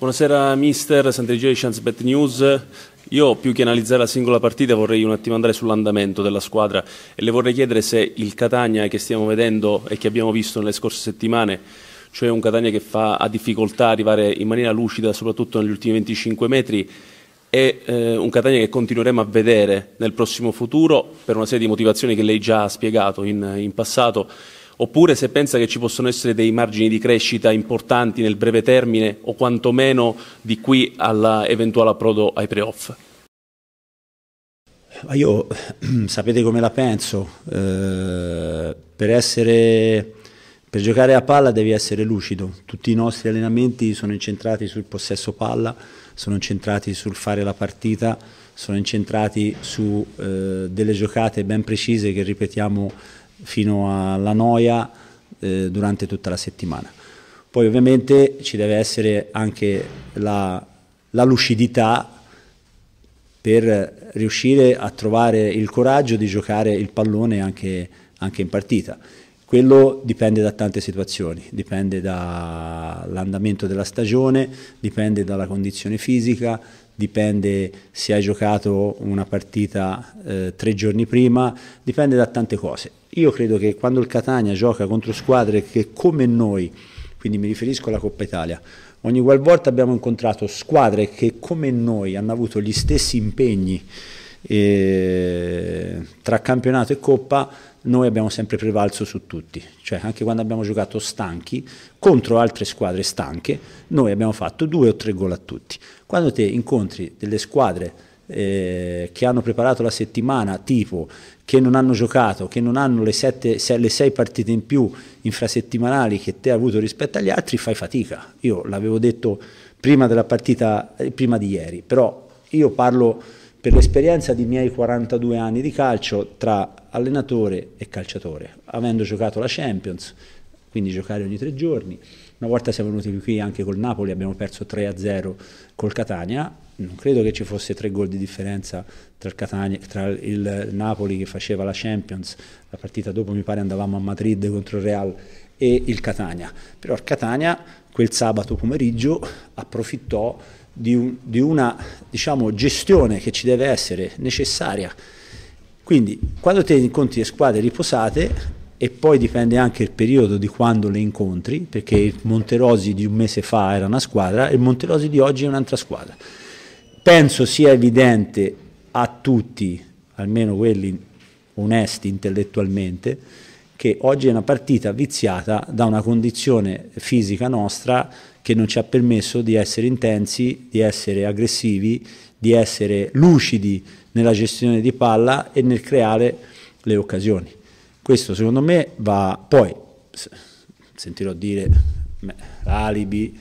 Buonasera mister, Sant'Egidio di Chance Bet News. Io più che analizzare la singola partita vorrei un attimo andare sull'andamento della squadra e le vorrei chiedere se il Catania che stiamo vedendo e che abbiamo visto nelle scorse settimane, cioè un Catania che fa a difficoltà arrivare in maniera lucida soprattutto negli ultimi 25 metri, è eh, un Catania che continueremo a vedere nel prossimo futuro per una serie di motivazioni che lei già ha spiegato in, in passato oppure se pensa che ci possono essere dei margini di crescita importanti nel breve termine o quantomeno di qui all'eventuale approdo ai playoff. Io sapete come la penso, eh, per, essere, per giocare a palla devi essere lucido, tutti i nostri allenamenti sono incentrati sul possesso palla, sono incentrati sul fare la partita, sono incentrati su eh, delle giocate ben precise che ripetiamo fino alla noia eh, durante tutta la settimana. Poi ovviamente ci deve essere anche la, la lucidità per riuscire a trovare il coraggio di giocare il pallone anche, anche in partita. Quello dipende da tante situazioni, dipende dall'andamento della stagione, dipende dalla condizione fisica, dipende se hai giocato una partita eh, tre giorni prima, dipende da tante cose. Io credo che quando il Catania gioca contro squadre che come noi, quindi mi riferisco alla Coppa Italia, ogni qualvolta abbiamo incontrato squadre che come noi hanno avuto gli stessi impegni eh, tra campionato e Coppa, noi abbiamo sempre prevalso su tutti, cioè anche quando abbiamo giocato stanchi contro altre squadre stanche, noi abbiamo fatto due o tre gol a tutti. Quando te incontri delle squadre eh, che hanno preparato la settimana, tipo che non hanno giocato, che non hanno le, sette, se, le sei partite in più infrasettimanali che te hai avuto rispetto agli altri, fai fatica. Io l'avevo detto prima della partita, eh, prima di ieri, però io parlo per l'esperienza dei miei 42 anni di calcio tra allenatore e calciatore, avendo giocato la Champions, quindi giocare ogni tre giorni, una volta siamo venuti qui anche col Napoli, abbiamo perso 3-0 col Catania, non credo che ci fosse tre gol di differenza tra il, Catania, tra il Napoli che faceva la Champions, la partita dopo mi pare andavamo a Madrid contro il Real e il Catania. Però il Catania quel sabato pomeriggio approfittò di, un, di una diciamo, gestione che ci deve essere necessaria. Quindi quando ti incontri squadre riposate e poi dipende anche il periodo di quando le incontri, perché il Monterosi di un mese fa era una squadra e il Monterosi di oggi è un'altra squadra. Penso sia evidente a tutti, almeno quelli onesti intellettualmente, che oggi è una partita viziata da una condizione fisica nostra che non ci ha permesso di essere intensi, di essere aggressivi, di essere lucidi nella gestione di palla e nel creare le occasioni questo secondo me va, poi sentirò dire alibi,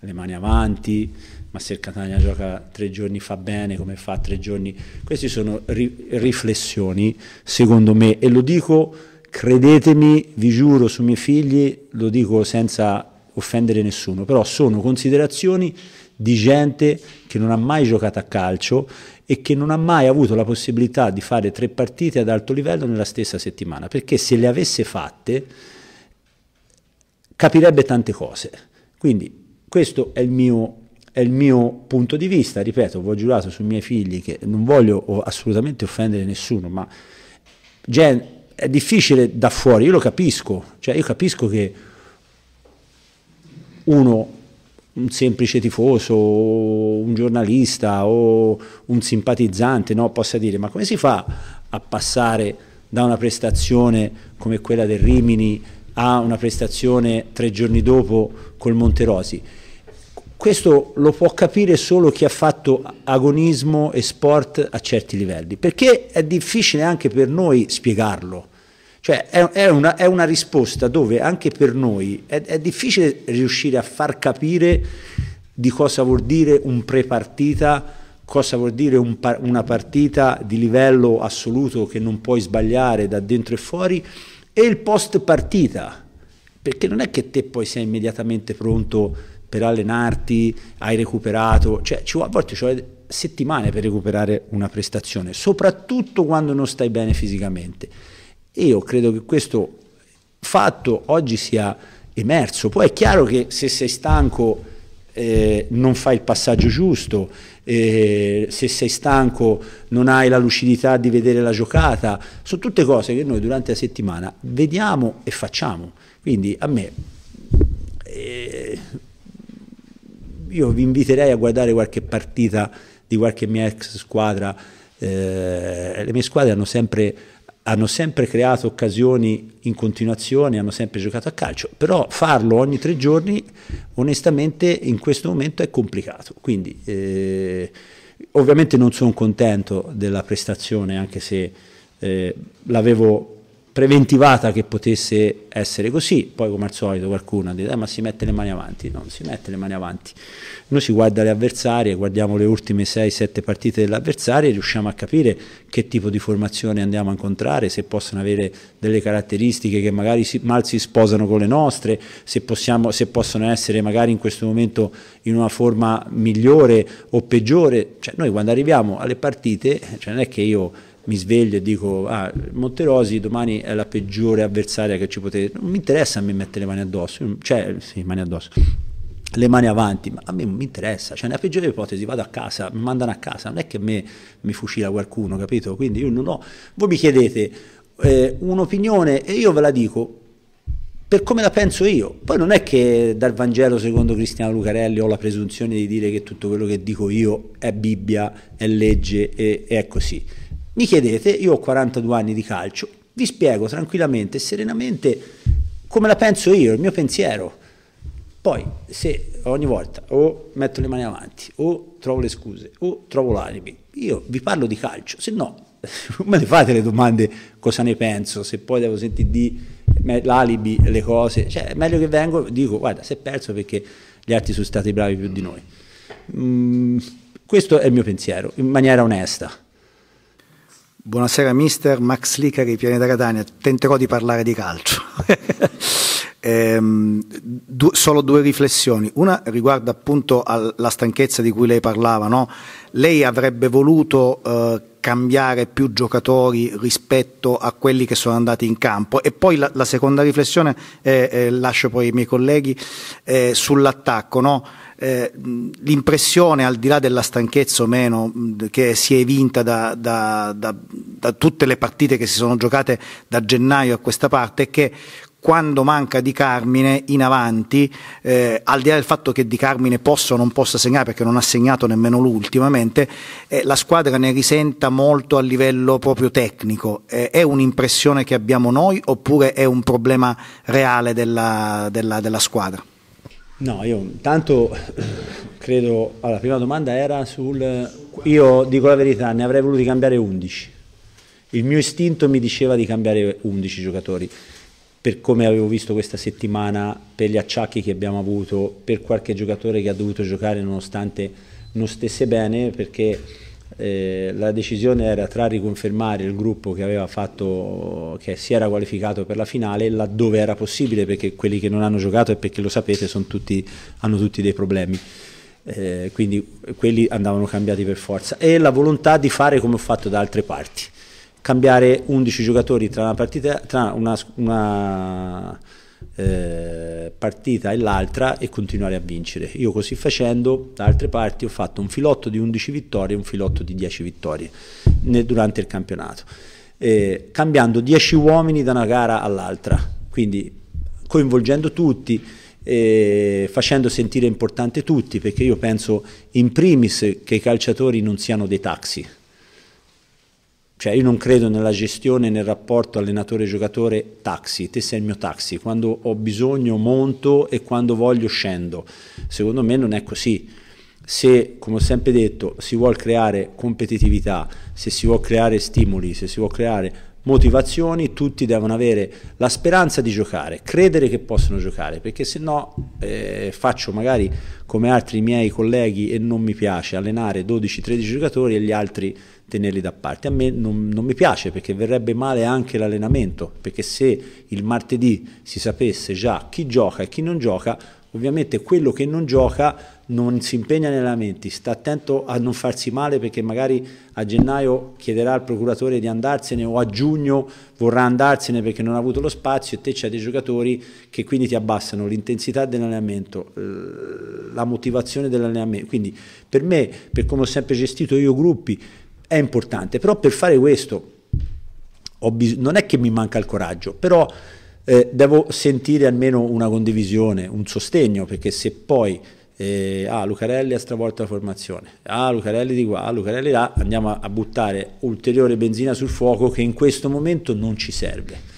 le mani avanti, ma se il Catania gioca tre giorni fa bene, come fa tre giorni? Queste sono ri riflessioni, secondo me, e lo dico, credetemi, vi giuro, sui miei figli, lo dico senza offendere nessuno, però sono considerazioni di gente che non ha mai giocato a calcio e che non ha mai avuto la possibilità di fare tre partite ad alto livello nella stessa settimana, perché se le avesse fatte capirebbe tante cose. Quindi questo è il mio, è il mio punto di vista, ripeto, ho giurato sui miei figli che non voglio assolutamente offendere nessuno, ma gen- è difficile da fuori, io lo capisco, cioè io capisco che uno un semplice tifoso un giornalista o un simpatizzante no? possa dire ma come si fa a passare da una prestazione come quella del Rimini a una prestazione tre giorni dopo col Monterosi? Questo lo può capire solo chi ha fatto agonismo e sport a certi livelli, perché è difficile anche per noi spiegarlo cioè è, è, una, è una, risposta dove anche per noi è, è difficile riuscire a far capire di cosa vuol dire un pre-partita cosa vuol dire un par una partita di livello assoluto che non puoi sbagliare da dentro e fuori e il post partita, perché non è che te poi sei immediatamente pronto per allenarti, hai recuperato, cioè a volte ci vuole settimane per recuperare una prestazione, soprattutto quando non stai bene fisicamente. Io credo che questo fatto oggi sia emerso. Poi è chiaro che se sei stanco eh, non fai il passaggio giusto, eh, se sei stanco non hai la lucidità di vedere la giocata, sono tutte cose che noi durante la settimana vediamo e facciamo. Quindi a me eh, io vi inviterei a guardare qualche partita di qualche mia ex squadra, eh, le mie squadre hanno sempre hanno sempre creato occasioni in continuazione, hanno sempre giocato a calcio, però farlo ogni tre giorni onestamente in questo momento è complicato. Quindi eh, ovviamente non sono contento della prestazione anche se eh, l'avevo preventivata che potesse essere così, poi come al solito qualcuno dice eh, ma si mette le mani avanti, no, non si mette le mani avanti, noi si guarda le avversarie, guardiamo le ultime 6-7 partite dell'avversario e riusciamo a capire che tipo di formazione andiamo a incontrare, se possono avere delle caratteristiche che magari si, mal si sposano con le nostre, se, possiamo, se, possono essere magari in questo momento in una forma migliore o peggiore, cioè noi quando arriviamo alle partite, cioè non è che io mi sveglio e dico ah, Monterosi domani è la peggiore avversaria che ci potete non mi interessa a me mettere le mani addosso cioè sì, mani addosso le mani avanti, ma a me non mi interessa, cioè nella peggiore ipotesi vado a casa, mi mandano a casa, non è che a me mi fucila qualcuno, capito? Quindi io non ho, voi mi chiedete eh, un'opinione e io ve la dico per come la penso io, poi non è che dal Vangelo secondo Cristiano Lucarelli ho la presunzione di dire che tutto quello che dico io è Bibbia, è legge e è così mi chiedete, io ho 42 anni di calcio, vi spiego tranquillamente e serenamente come la penso io, il mio pensiero. Poi, se ogni volta o metto le mani avanti, o trovo le scuse, o trovo l'alibi, io vi parlo di calcio, se no me ne fate le domande cosa ne penso, se poi devo sentire di l'alibi, le cose, cioè è meglio che vengo dico guarda, si è perso perché gli altri sono stati bravi più di noi. Mm, questo è il mio pensiero, in maniera onesta. Buonasera mister, Max Licari, Pianeta Catania, tenterò di parlare di calcio. Ehm, du solo due riflessioni. Una riguarda appunto alla stanchezza di cui lei parlava. No? Lei avrebbe voluto eh, cambiare più giocatori rispetto a quelli che sono andati in campo. E poi la, la seconda riflessione, eh, eh, lascio poi i miei colleghi, sull'attacco. No? Eh, l'impressione, al di là della stanchezza o meno, che si è vinta da, da, da, da, tutte le partite che si sono giocate da gennaio a questa parte, è che quando manca Di Carmine in avanti, eh, al di là del fatto che Di Carmine possa o non possa segnare perché non ha segnato nemmeno lui ultimamente, eh, la squadra ne risenta molto a livello proprio tecnico. Eh, è un'impressione che abbiamo noi oppure è un problema reale della, della, della squadra? No, io intanto credo, allora, la prima domanda era sul, io dico la verità, ne avrei voluti cambiare 11. Il mio istinto mi diceva di cambiare 11 giocatori per come avevo visto questa settimana, per gli acciacchi che abbiamo avuto, per qualche giocatore che ha dovuto giocare nonostante non stesse bene, perché eh, la decisione era tra riconfermare il gruppo che, aveva fatto, che si era qualificato per la finale laddove era possibile, perché quelli che non hanno giocato e perché lo sapete tutti, hanno tutti dei problemi. Eh, quindi quelli andavano cambiati per forza e la volontà di fare come ho fatto da altre parti cambiare 11 giocatori tra una partita, tra una, una eh, partita e l'altra e continuare a vincere. Io così facendo, da altre parti, ho fatto un filotto di 11 vittorie e un filotto di 10 vittorie nel, durante il campionato, eh, cambiando 10 uomini da una gara all'altra, quindi coinvolgendo tutti eh, facendo sentire importante tutti, perché io penso in primis che i calciatori non siano dei taxi, cioè io non credo nella gestione, nel rapporto allenatore-giocatore taxi, te sei il mio taxi, quando ho bisogno monto e quando voglio scendo. Secondo me non è così. Se, come ho sempre detto, si vuole creare competitività, se si vuole creare stimoli, se si vuole creare motivazioni, tutti devono avere la speranza di giocare, credere che possono giocare, perché se no eh, faccio magari come altri miei colleghi e non mi piace allenare 12-13 giocatori e gli altri tenerli da parte. A me non, non mi piace perché verrebbe male anche l'allenamento, perché se il martedì si sapesse già chi gioca e chi non gioca, ovviamente quello che non gioca non si impegna negli allenamenti, sta attento a non farsi male perché magari a gennaio chiederà al procuratore di andarsene o a giugno vorrà andarsene perché non ha avuto lo spazio e te c'hai dei giocatori che quindi ti abbassano l'intensità dell'allenamento, eh, la motivazione dell'allenamento. Quindi per me, per come ho sempre gestito io gruppi, è importante, però per fare questo bis- non è che mi manca il coraggio, però eh, devo sentire almeno una condivisione, un sostegno, perché se poi eh, ah, Lucarelli ha stravolto la formazione, ah, Lucarelli di qua, ah, Lucarelli là, andiamo a, a buttare ulteriore benzina sul fuoco che in questo momento non ci serve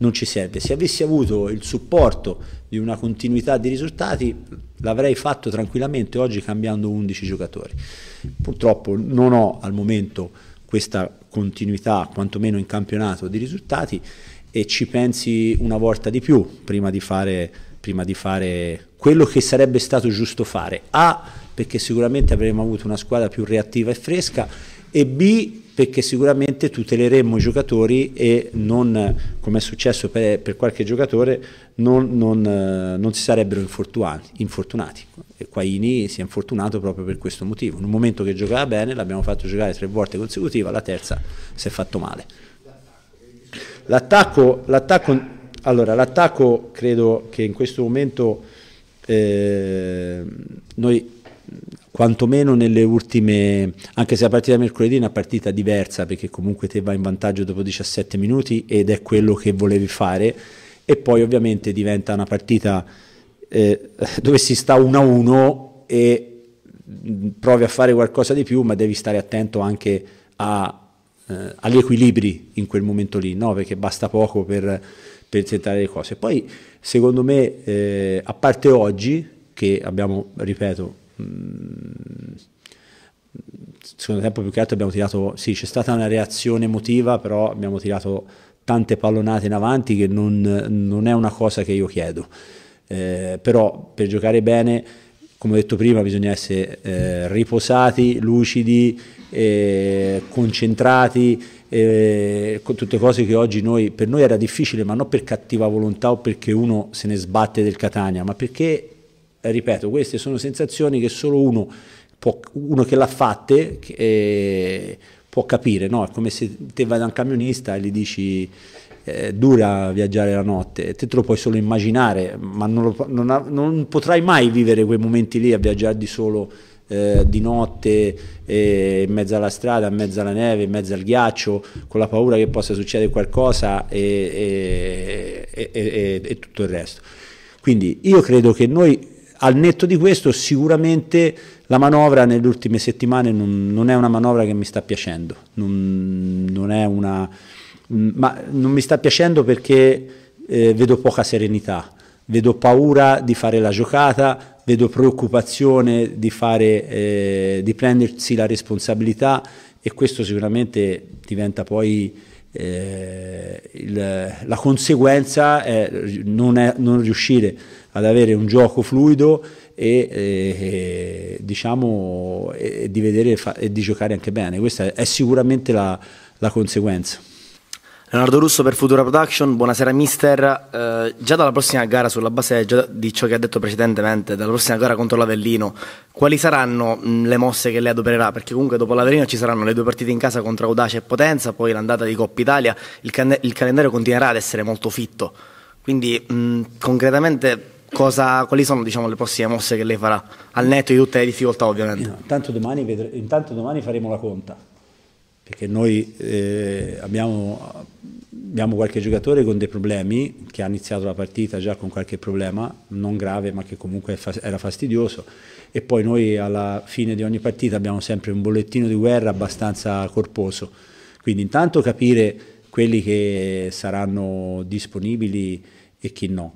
non ci serve. Se avessi avuto il supporto di una continuità di risultati l'avrei fatto tranquillamente oggi cambiando 11 giocatori. Purtroppo non ho al momento questa continuità, quantomeno in campionato, di risultati e ci pensi una volta di più prima di fare, prima di fare quello che sarebbe stato giusto fare. A, perché sicuramente avremmo avuto una squadra più reattiva e fresca e B, perché sicuramente tuteleremmo i giocatori e non, come è successo per, per qualche giocatore, non, non, eh, non si sarebbero infortunati. E Quaini si è infortunato proprio per questo motivo. In un momento che giocava bene l'abbiamo fatto giocare tre volte consecutive, la terza si è fatto male. L'attacco, allora, l'attacco credo che in questo momento eh, noi quantomeno nelle ultime, anche se la partita di mercoledì è una partita diversa perché comunque te vai in vantaggio dopo 17 minuti ed è quello che volevi fare e poi ovviamente diventa una partita eh, dove si sta 1-1 e mm, provi a fare qualcosa di più ma devi stare attento anche a, eh, agli equilibri in quel momento lì, no? perché basta poco per, per tentare le cose. Poi secondo me, eh, a parte oggi, che abbiamo, ripeto, Mm, secondo tempo più che altro abbiamo tirato, sì c'è stata una reazione emotiva, però abbiamo tirato tante pallonate in avanti che non, non è una cosa che io chiedo. Eh, però per giocare bene, come ho detto prima, bisogna essere eh, riposati, lucidi, eh, concentrati, eh, con tutte cose che oggi noi, per noi era difficile, ma non per cattiva volontà o perché uno se ne sbatte del Catania, ma perché ripeto, queste sono sensazioni che solo uno, può, uno che l'ha fatte eh, può capire, no? è come se te vai da un camionista e gli dici eh, dura viaggiare la notte, te, te lo puoi solo immaginare, ma non, lo, non, ha, non, potrai mai vivere quei momenti lì a viaggiare di solo eh, di notte, eh, in mezzo alla strada, in mezzo alla neve, in mezzo al ghiaccio, con la paura che possa succedere qualcosa e, e, e, e tutto il resto. Quindi io credo che noi al netto di questo sicuramente la manovra nelle ultime settimane non, non è una manovra che mi sta piacendo, non, non è una, mm, ma non mi sta piacendo perché eh, vedo poca serenità, vedo paura di fare la giocata, vedo preoccupazione di, fare, eh, di prendersi la responsabilità e questo sicuramente diventa poi... Eh, il, la conseguenza è non, è non riuscire ad avere un gioco fluido e, e diciamo, e di, vedere, e di giocare anche bene. Questa è sicuramente la, la conseguenza. Leonardo Russo per Futura Production, buonasera mister. Eh, già dalla prossima gara sulla base di ciò che ha detto precedentemente, dalla prossima gara contro l'Avellino, quali saranno mh, mm, le mosse che lei adopererà? Perché comunque dopo l'Avellino ci saranno le due partite in casa contro Audace e Potenza, poi l'andata di Coppa Italia, il, il, calendario continuerà ad essere molto fitto. Quindi mh, mm, concretamente cosa, quali sono diciamo, le prossime mosse che lei farà, al netto di tutte le difficoltà ovviamente? No, intanto, domani vedre- intanto, domani faremo la conta, perché noi eh, abbiamo, abbiamo, qualche giocatore con dei problemi, che ha iniziato la partita già con qualche problema, non grave ma che comunque era fastidioso, e poi noi alla fine di ogni partita abbiamo sempre un bollettino di guerra abbastanza corposo, quindi intanto capire quelli che saranno disponibili e chi no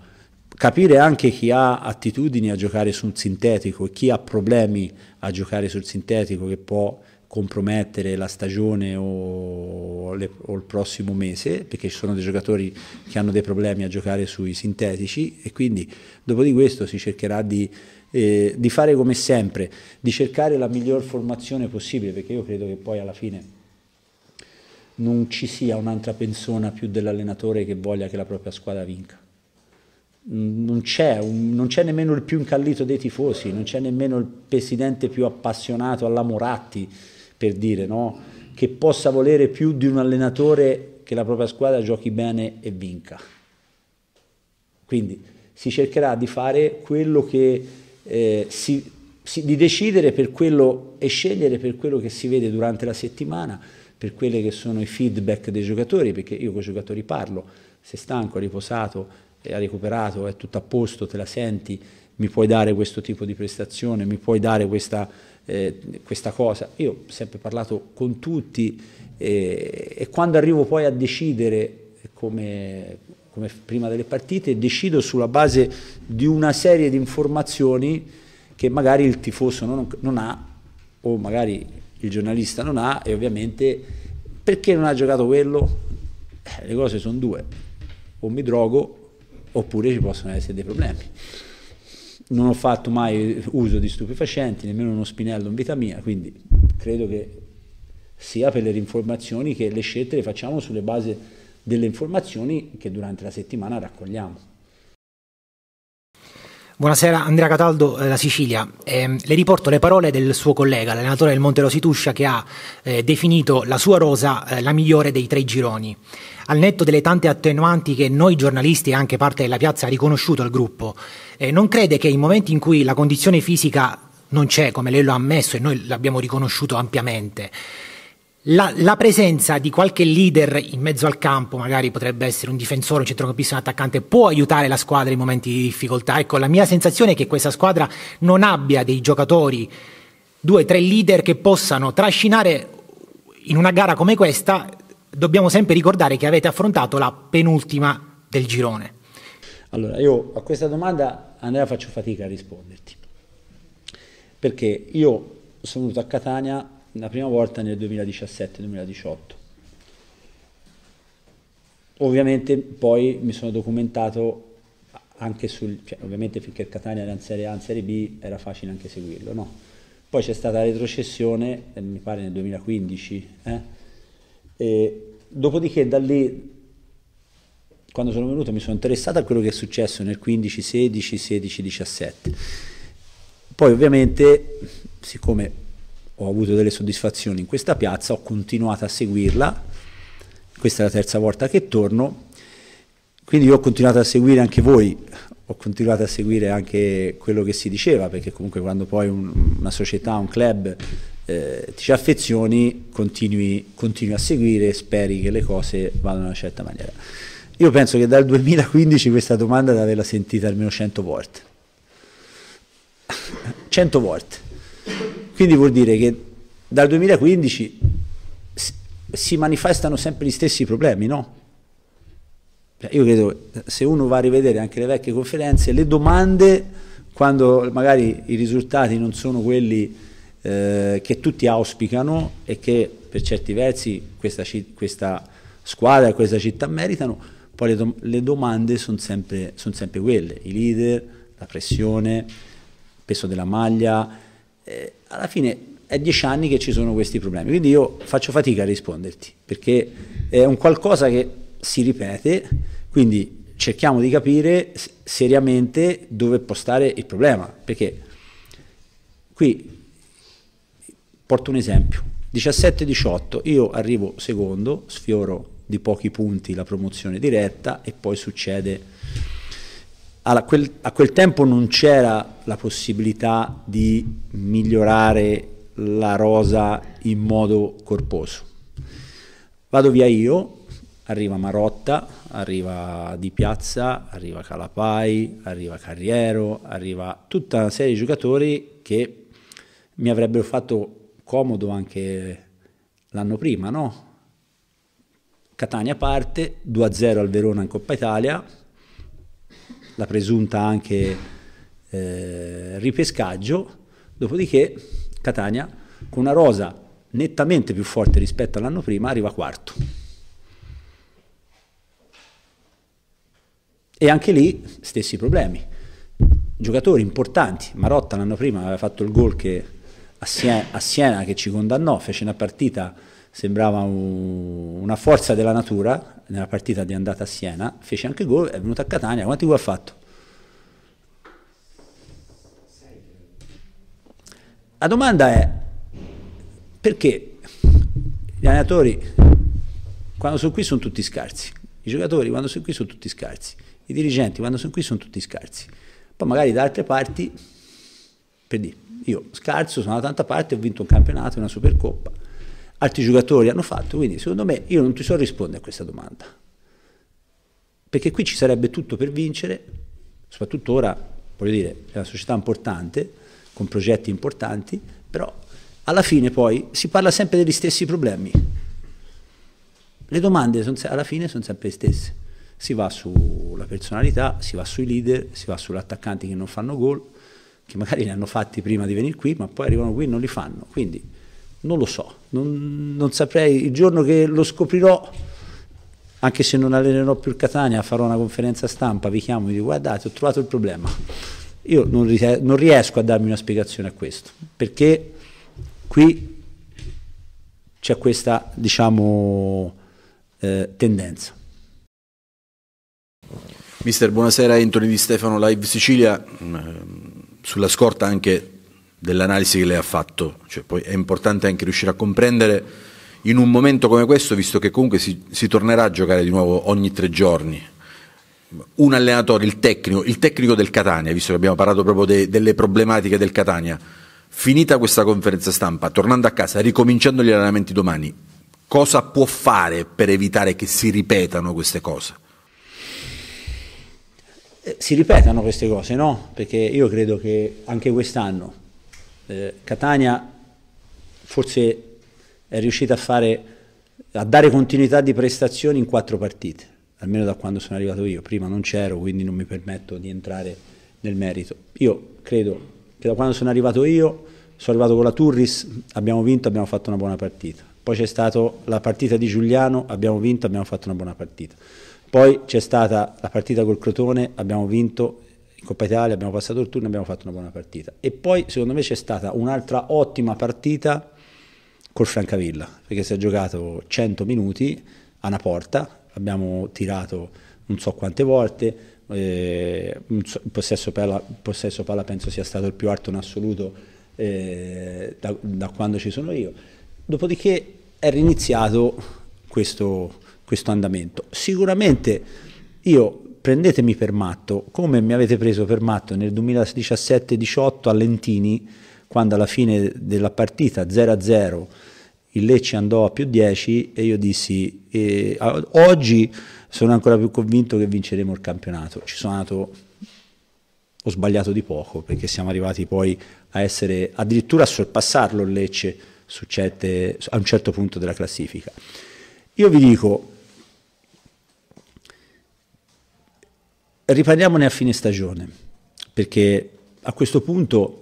capire anche chi ha attitudini a giocare sul sintetico e chi ha problemi a giocare sul sintetico che può compromettere la stagione o, le, o, il prossimo mese, perché ci sono dei giocatori che hanno dei problemi a giocare sui sintetici e quindi dopo di questo si cercherà di, eh, di fare come sempre, di cercare la miglior formazione possibile, perché io credo che poi alla fine non ci sia un'altra persona più dell'allenatore che voglia che la propria squadra vinca non c'è, non c'è nemmeno il più incallito dei tifosi, non c'è nemmeno il presidente più appassionato alla Moratti, per dire, no? che possa volere più di un allenatore che la propria squadra giochi bene e vinca. Quindi si cercherà di fare quello che eh, si, si, di decidere per quello e scegliere per quello che si vede durante la settimana, per quelli che sono i feedback dei giocatori, perché io con i giocatori parlo, se stanco, riposato, ha recuperato, è tutto a posto, te la senti, mi puoi dare questo tipo di prestazione, mi puoi dare questa, eh, questa cosa. Io ho sempre parlato con tutti eh, e quando arrivo poi a decidere come, come, prima delle partite, decido sulla base di una serie di informazioni che magari il tifoso non, non ha o magari il giornalista non ha e ovviamente perché non ha giocato quello? Eh, le cose sono due, o mi drogo oppure ci possono essere dei problemi. Non ho fatto mai uso di stupefacenti, nemmeno uno spinello in vita mia, quindi credo che sia per le informazioni che le scelte le facciamo sulle basi delle informazioni che durante la settimana raccogliamo. Buonasera Andrea Cataldo eh, da Sicilia. Eh, le riporto le parole del suo collega, l'allenatore del Monte Rosituscia, che ha eh, definito la sua rosa eh, la migliore dei tre gironi. Al netto delle tante attenuanti che noi giornalisti e anche parte della piazza ha riconosciuto al gruppo, eh, non crede che in momenti in cui la condizione fisica non c'è, come lei lo ha ammesso e noi l'abbiamo riconosciuto ampiamente, la, la, presenza di qualche leader in mezzo al campo, magari potrebbe essere un difensore, un centrocampista, un attaccante, può aiutare la squadra in momenti di difficoltà. Ecco, la mia sensazione è che questa squadra non abbia dei giocatori, due, tre leader che possano trascinare in una gara come questa. Dobbiamo sempre ricordare che avete affrontato la penultima del girone. Allora, io a questa domanda, Andrea, faccio fatica a risponderti. Perché io sono venuto a Catania la prima volta nel 2017-2018. Ovviamente poi mi sono documentato anche sul, cioè, ovviamente finché il Catania era in Serie A, in Serie B era facile anche seguirlo, no? Poi c'è stata la retrocessione, eh, mi pare nel 2015, eh? e dopodiché da lì, quando sono venuto, mi sono interessato a quello che è successo nel 15, 16, 16, 17. Poi ovviamente, siccome ho avuto delle soddisfazioni in questa piazza, ho continuato a seguirla, questa è la terza volta che torno, quindi io ho continuato a seguire anche voi, ho continuato a seguire anche quello che si diceva, perché comunque quando poi un, una società, un club eh, ti ci affezioni, continui, continui a seguire e speri che le cose vadano in una certa maniera. Io penso che dal 2015 questa domanda da averla sentita almeno 100 volte. 100 volte. Quindi vuol dire che dal 2015 si manifestano sempre gli stessi problemi, no? Cioè, io credo che se uno va a rivedere anche le vecchie conferenze, le domande, quando magari i risultati non sono quelli eh, che tutti auspicano e che per certi versi questa, questa squadra e questa città meritano, poi le, do le domande sono sempre, son sempre, quelle, i leader, la pressione, il peso della maglia. Eh, alla fine è dieci anni che ci sono questi problemi, quindi io faccio fatica a risponderti, perché è un qualcosa che si ripete, quindi cerchiamo di capire seriamente dove può stare il problema, perché qui porto un esempio, 17-18 io arrivo secondo, sfioro di pochi punti la promozione diretta e poi succede allora, quel, a quel tempo non c'era la possibilità di migliorare la rosa in modo corposo. Vado via io, arriva Marotta, arriva Di Piazza, arriva Calapai, arriva Carriero, arriva tutta una serie di giocatori che mi avrebbero fatto comodo anche l'anno prima, no? Catania parte, 2-0 al Verona in Coppa Italia, la presunta anche eh, ripescaggio, dopodiché Catania con una rosa nettamente più forte rispetto all'anno prima arriva quarto. E anche lì stessi problemi. Giocatori importanti, Marotta l'anno prima aveva fatto il gol che a Siena, a Siena che ci condannò, fece una partita sembrava una forza della natura, nella partita di andata a Siena, fece anche gol, è venuto a Catania, quanti gol ha fatto? La domanda è perché gli allenatori quando sono qui sono tutti scarsi, i giocatori quando sono qui sono tutti scarsi, i dirigenti quando sono qui sono tutti scarsi, poi magari da altre parti, per dire, io scarso sono da tanta parte, ho vinto un campionato, una supercoppa, altri giocatori hanno fatto, quindi secondo me io non ti so rispondere a questa domanda, perché qui ci sarebbe tutto per vincere, soprattutto ora, voglio dire, è una società importante, con progetti importanti, però alla fine poi si parla sempre degli stessi problemi, le domande sono, alla fine sono sempre le stesse, si va sulla personalità, si va sui leader, si va sugli attaccanti che non fanno gol, che magari li hanno fatti prima di venire qui, ma poi arrivano qui e non li fanno, quindi non lo so, non, non saprei, il giorno che lo scoprirò anche se non allenerò più il Catania, farò una conferenza stampa, vi chiamo e vi dico guardate ho trovato il problema. Io non, non, riesco a darmi una spiegazione a questo, perché qui c'è questa diciamo, eh, tendenza. Mister, buonasera Anthony Di Stefano Live Sicilia, mm, sulla scorta anche dell'analisi che lei ha fatto. Cioè, poi è importante anche riuscire a comprendere in un momento come questo, visto che comunque si, si tornerà a giocare di nuovo ogni tre giorni, un allenatore, il tecnico, il tecnico del Catania, visto che abbiamo parlato proprio de, delle problematiche del Catania, finita questa conferenza stampa, tornando a casa, ricominciando gli allenamenti domani, cosa può fare per evitare che si ripetano queste cose? Eh, si ripetano queste cose, no? Perché io credo che anche quest'anno eh, Catania forse è riuscita a, fare, a dare continuità di prestazioni in quattro partite, almeno da quando sono arrivato io, prima non c'ero quindi non mi permetto di entrare nel merito. Io credo che da quando sono arrivato io, sono arrivato con la Turris, abbiamo vinto, abbiamo fatto una buona partita. Poi c'è stata la partita di Giuliano, abbiamo vinto, abbiamo fatto una buona partita. Poi c'è stata la partita col Crotone, abbiamo vinto, Coppa Italia, abbiamo passato il turno, e abbiamo fatto una buona partita. E poi secondo me c'è stata un'altra ottima partita col Francavilla, perché si è giocato 100 minuti a una porta, abbiamo tirato non so quante volte, eh, il possesso palla, possesso palla, penso sia stato il più alto in assoluto eh, da, da, quando ci sono io. Dopodiché è riniziato questo, questo andamento. Sicuramente io prendetemi per matto, come mi avete preso per matto nel 2017-18 a Lentini, quando alla fine della partita 0-0 il Lecce andò a più 10 e io dissi eh, oggi sono ancora più convinto che vinceremo il campionato. Ci sono andato, ho sbagliato di poco perché siamo arrivati poi a essere addirittura a sorpassarlo il Lecce certe, a un certo punto della classifica. Io vi dico, riparliamone a fine stagione, perché a questo punto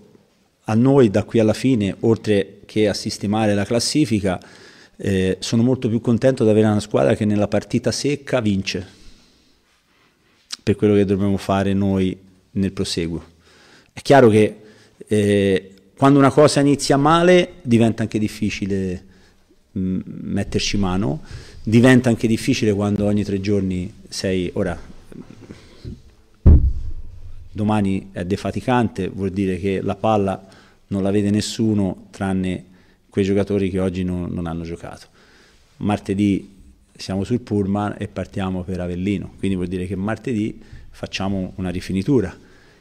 a noi da qui alla fine, oltre che a sistemare la classifica, eh, sono molto più contento di avere una squadra che nella partita secca vince per quello che dobbiamo fare noi nel proseguo. È chiaro che eh, quando una cosa inizia male diventa anche difficile mh, mm, metterci mano, diventa anche difficile quando ogni tre giorni sei, ora domani è defaticante, vuol dire che la palla non la vede nessuno tranne quei giocatori che oggi non, non hanno giocato. Martedì siamo sul Pullman e partiamo per Avellino, quindi vuol dire che martedì facciamo una rifinitura.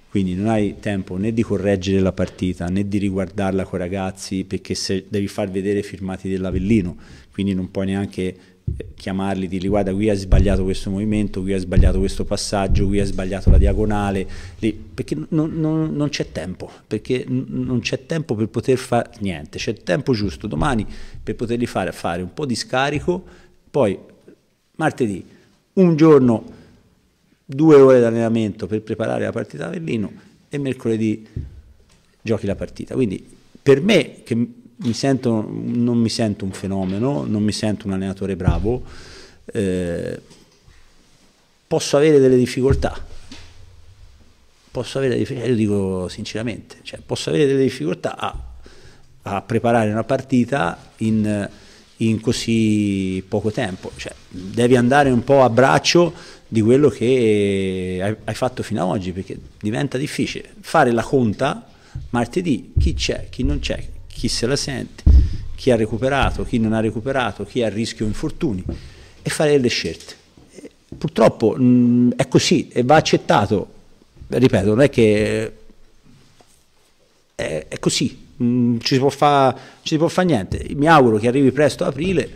Quindi non hai tempo né di correggere la partita né di riguardarla con i ragazzi perché devi far vedere i firmati dell'Avellino, quindi non puoi neanche chiamarli, dirgli guarda qui hai sbagliato questo movimento, qui hai sbagliato questo passaggio, qui hai sbagliato la diagonale, lì, perché non, non, non c'è tempo, perché non c'è tempo per poter fare niente, c'è il tempo giusto domani per poterli fare, fare un po' di scarico, poi martedì un giorno due ore di allenamento per preparare la partita a Berlino e mercoledì giochi la partita. Quindi per me che mi sento, non mi sento un fenomeno, non mi sento un allenatore bravo, eh, posso avere delle difficoltà, posso avere delle difficoltà, io dico sinceramente, cioè posso avere delle difficoltà a, a preparare una partita in, in così poco tempo, cioè, devi andare un po' a braccio di quello che hai, hai fatto fino ad oggi, perché diventa difficile fare la conta martedì, chi c'è, chi non c'è, chi se la sente, chi ha recuperato, chi non ha recuperato, chi è a rischio infortuni e fare delle scelte. Purtroppo mh, mm, è così e va accettato, ripeto, non è che è, è così, mh, mm, ci si può fare fa niente. Mi auguro che arrivi presto aprile,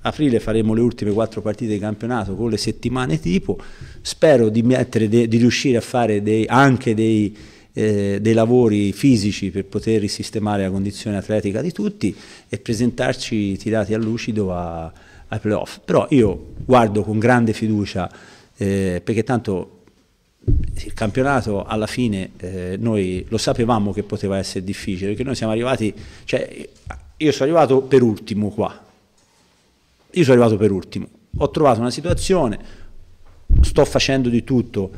aprile faremo le ultime quattro partite di campionato con le settimane tipo, spero di, mettere, di riuscire a fare dei, anche dei eh, dei lavori fisici per poter risistemare la condizione atletica di tutti e presentarci tirati a lucido a, ai playoff. Però io guardo con grande fiducia eh, perché tanto il campionato alla fine eh, noi lo sapevamo che poteva essere difficile perché noi siamo arrivati, cioè io sono arrivato per ultimo qua, io sono arrivato per ultimo, ho trovato una situazione, sto facendo di tutto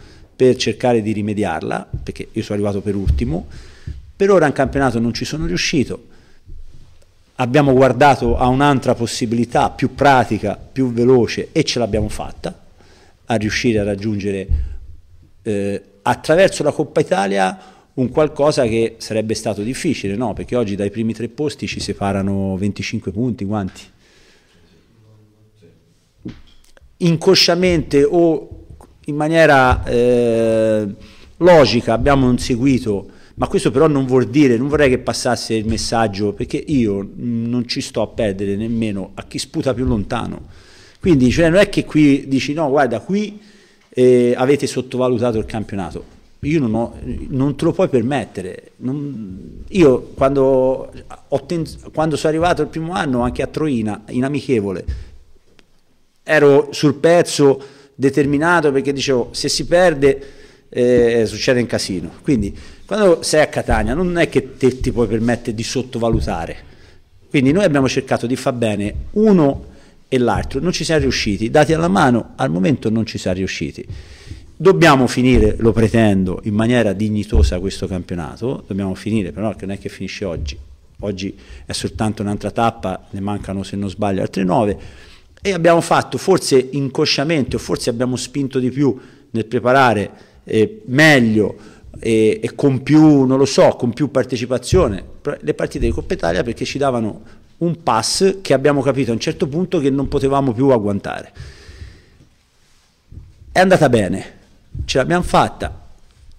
per cercare di rimediarla, perché io sono arrivato per ultimo, per ora in campionato non ci sono riuscito, abbiamo guardato a un'altra possibilità più pratica, più veloce e ce l'abbiamo fatta a riuscire a raggiungere eh, attraverso la Coppa Italia un qualcosa che sarebbe stato difficile, no? Perché oggi dai primi tre posti ci separano 25 punti, quanti? Inconsciamente o in maniera eh, logica abbiamo un seguito ma questo però non vuol dire, non vorrei che passasse il messaggio, perché io non ci sto a perdere nemmeno a chi sputa più lontano. Quindi cioè, non è che qui dici no, guarda, qui eh, avete sottovalutato il campionato. Io non, ho, non te lo puoi permettere. Non, io quando, quando sono arrivato il primo anno anche a Troina, in amichevole, ero sul pezzo determinato perché dicevo se si perde eh, succede in casino. Quindi quando sei a Catania non è che te ti puoi permettere di sottovalutare. Quindi noi abbiamo cercato di far bene uno e l'altro, non ci siamo riusciti, dati alla mano al momento non ci siamo riusciti. Dobbiamo finire, lo pretendo, in maniera dignitosa questo campionato, dobbiamo finire, però che non è che finisce oggi, oggi è soltanto un'altra tappa, ne mancano se non sbaglio altre nove, e abbiamo fatto forse inconsciamente o forse abbiamo spinto di più nel preparare eh, meglio e, e, con più, non lo so, con più partecipazione le partite di Coppa Italia perché ci davano un pass che abbiamo capito a un certo punto che non potevamo più agguantare. È andata bene, ce l'abbiamo fatta,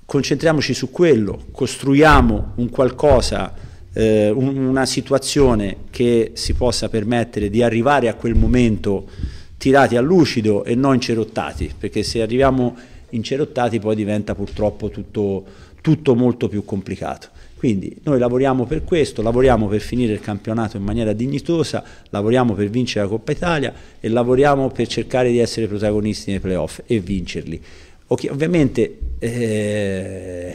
concentriamoci su quello, costruiamo un qualcosa eh, un, una situazione che si possa permettere di arrivare a quel momento tirati a lucido e non incerottati, perché se arriviamo incerottati poi diventa purtroppo tutto, tutto molto più complicato. Quindi noi lavoriamo per questo, lavoriamo per finire il campionato in maniera dignitosa, lavoriamo per vincere la Coppa Italia e lavoriamo per cercare di essere protagonisti nei playoff e vincerli. Okay, ovviamente eh,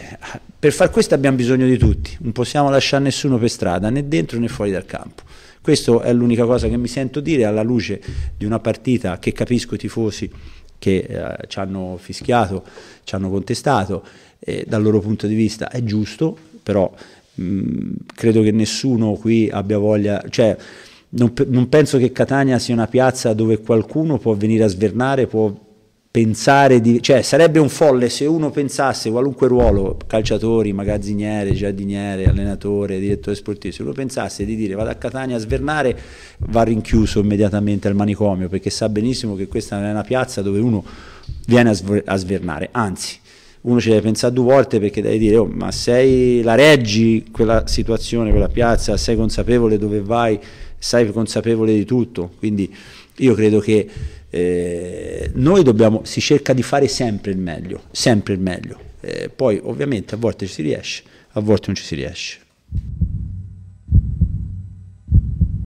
per far questo abbiamo bisogno di tutti, non possiamo lasciare nessuno per strada, né dentro né fuori dal campo. Questa è l'unica cosa che mi sento dire alla luce di una partita che capisco i tifosi che eh, ci hanno fischiato, ci hanno contestato, eh, dal loro punto di vista è giusto, però mh, mm, credo che nessuno qui abbia voglia, cioè non, non penso che Catania sia una piazza dove qualcuno può venire a svernare, può pensare di... cioè sarebbe un folle se uno pensasse qualunque ruolo, calciatori, magazziniere, giardiniere, allenatore, direttore sportivo, se uno pensasse di dire vado a Catania a svernare va rinchiuso immediatamente al manicomio perché sa benissimo che questa non è una piazza dove uno viene a, sver a svernare, anzi uno ci deve pensare due volte perché devi dire oh, ma sei la reggi quella situazione, quella piazza, sei consapevole dove vai, sei consapevole di tutto, quindi io credo che eh, noi dobbiamo, si cerca di fare sempre il meglio, sempre il meglio. Eh, poi ovviamente a volte ci si riesce, a volte non ci si riesce.